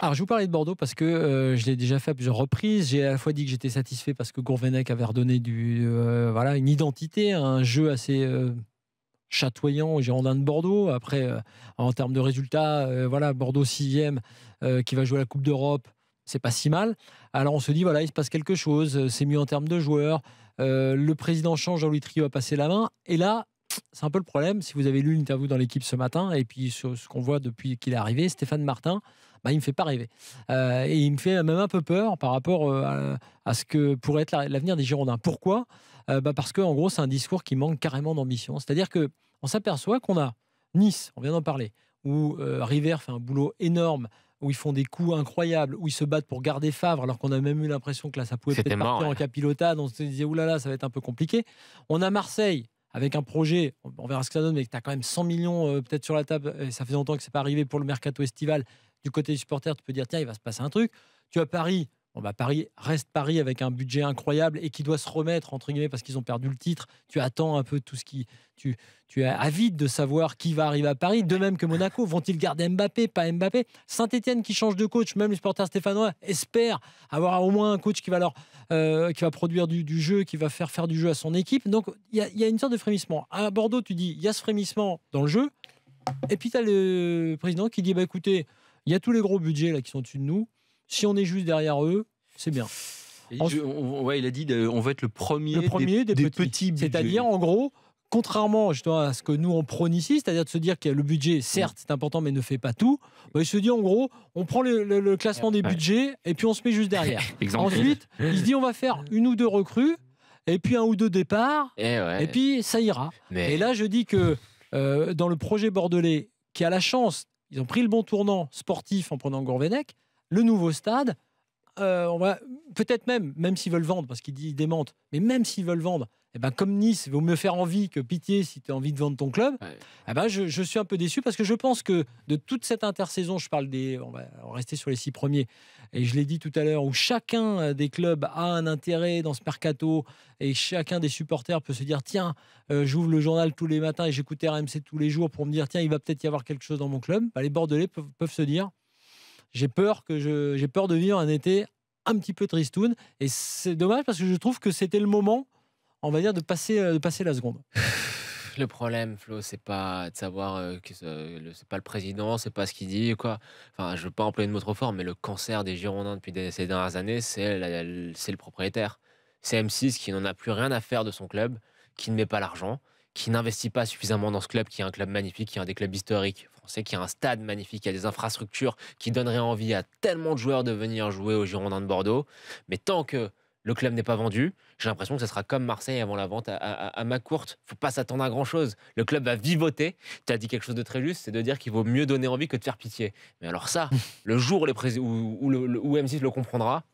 Alors, je vous parlais de Bordeaux parce que euh, je l'ai déjà fait à plusieurs reprises. J'ai à la fois dit que j'étais satisfait parce que Gourvenec avait redonné du, euh, voilà, une identité, un jeu assez euh, chatoyant aux Girondins de Bordeaux. Après, en termes de résultats, voilà, Bordeaux 6e qui va jouer la Coupe d'Europe, c'est pas si mal. Alors, on se dit, voilà, il se passe quelque chose, c'est mieux en termes de joueurs. le président change, Jean-Louis Trio a passé la main. Et là, c'est un peu le problème. Si vous avez lu l'interview dans l'équipe ce matin et puis ce qu'on voit depuis qu'il est arrivé, Stéphane Martin bah, il me fait pas rêver. Euh, et il me fait même un peu peur par rapport euh, à, ce que pourrait être l'avenir des Girondins. Pourquoi euh, bah Parce qu'en gros, c'est un discours qui manque carrément d'ambition. C'est-à-dire que on s'aperçoit qu'on a Nice, on vient d'en parler, où euh, River fait un boulot énorme où ils font des coups incroyables, où ils se battent pour garder Favre, alors qu'on a même eu l'impression que là, ça pouvait peut-être partir en capilotade. On se disait, oulala, ça va être un peu compliqué. On a Marseille, avec un projet, on verra ce que ça donne, mais tu as quand même 100 millions peut-être sur la table, et ça fait longtemps que c'est pas arrivé pour le mercato estival, du côté du supporter tu peux dire, tiens, il va se passer un truc. Tu as Paris, on va bah, Paris reste Paris avec un budget incroyable et qui doit se remettre entre guillemets parce qu'ils ont perdu le titre. Tu attends un peu tout ce qui tu tu es avide de savoir qui va arriver à Paris. De même que Monaco, vont-ils garder Mbappé, pas Mbappé Saint-Étienne qui change de coach, même le supporters stéphanois espère avoir au moins un coach qui va leur euh, qui va produire du, jeu, qui va faire faire du jeu à son équipe. Donc il y, y, a une sorte de frémissement. À Bordeaux, tu dis il y a ce frémissement dans le jeu. Et puis tu as le président qui dit bah écoutez, il y a tous les gros budgets là qui sont au-dessus de nous. Si on est juste derrière eux, c'est bien. Il a on, ouais, il a dit euh, on va être le premier, premier des, petits, C'est-à-dire, en gros, contrairement à ce que nous on prône ici, c'est-à-dire de se dire que le budget, certes, c'est important, mais ne fait pas tout, bah, il se dit en gros, on prend le, classement des budgets et puis on se met juste derrière. Ensuite, il se dit on va faire une ou deux recrues et puis un ou deux départs eh et, puis ça ira. Et là, je dis que euh, dans le projet bordelais, qui a la chance ils ont pris le bon tournant sportif en prenant Gourvennec, Le nouveau stade, euh, on va peut-être même, même s'ils veulent vendre, parce qu'ils disent démentent, mais même s'ils veulent vendre, eh ben, comme Nice, il vaut mieux faire envie que pitié si tu as envie de vendre ton club. Eh ben, je, suis un peu déçu parce que je pense que de toute cette intersaison, je parle des. On va rester sur les six premiers, et je l'ai dit tout à l'heure, où chacun des clubs a un intérêt dans ce mercato et chacun des supporters peut se dire tiens, euh, j'ouvre le journal tous les matins et j'écoute RMC tous les jours pour me dire tiens, il va peut-être y avoir quelque chose dans mon club. Bah, les Bordelais peuvent, peuvent se dire j'ai peur que j'ai peur de vivre un été un petit peu tristoun. Et c'est dommage parce que je trouve que c'était le moment, on va dire, de passer, euh, de passer la seconde. Le problème, Flo, c'est pas de savoir euh, que c'est pas le président, c'est pas ce qu'il dit, quoi. Enfin, je veux pas employer une mot trop mais le cancer des Girondins depuis ces dernières années, c'est le propriétaire. C'est M6 qui n'en a plus rien à faire de son club, qui ne met pas l'argent, qui n'investit pas suffisamment dans ce club, qui est un club magnifique, qui est un des clubs historiques français, qui a un stade magnifique, qui a des infrastructures qui donneraient envie à tellement de joueurs de venir jouer au Girondins de Bordeaux. Mais tant que le club n'est pas vendu. J'ai l'impression que ce sera comme Marseille avant la vente à, à, à ne faut pas s'attendre à grand-chose. Le club va vivoter. Tu as dit quelque chose de très juste, c'est de dire qu'il vaut mieux donner envie que de faire pitié. Mais alors ça, le jour où, les le, où M6 le comprendra,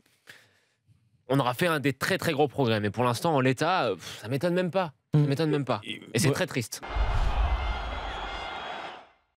on aura fait un des très très gros progrès. et pour l'instant, en l'état, ça m'étonne même pas. Mm. m'étonne même pas. Et c'est bah très triste.